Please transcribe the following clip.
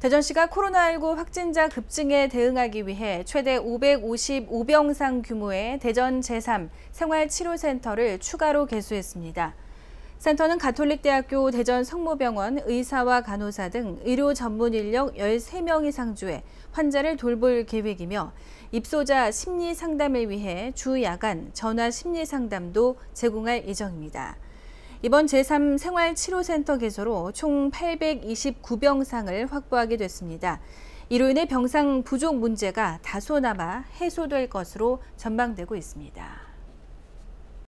대전시가 코로나19 확진자 급증에 대응하기 위해 최대 555병상 규모의 대전 제3 생활치료센터를 추가로 개수했습니다. 센터는 가톨릭대학교 대전 성모병원 의사와 간호사 등 의료 전문 인력 13명이 상주해 환자를 돌볼 계획이며 입소자 심리 상담을 위해 주 야간 전화 심리 상담도 제공할 예정입니다. 이번 제3생활치료센터 개소로 총 829병상을 확보하게 됐습니다. 이로 인해 병상 부족 문제가 다소나마 해소될 것으로 전망되고 있습니다.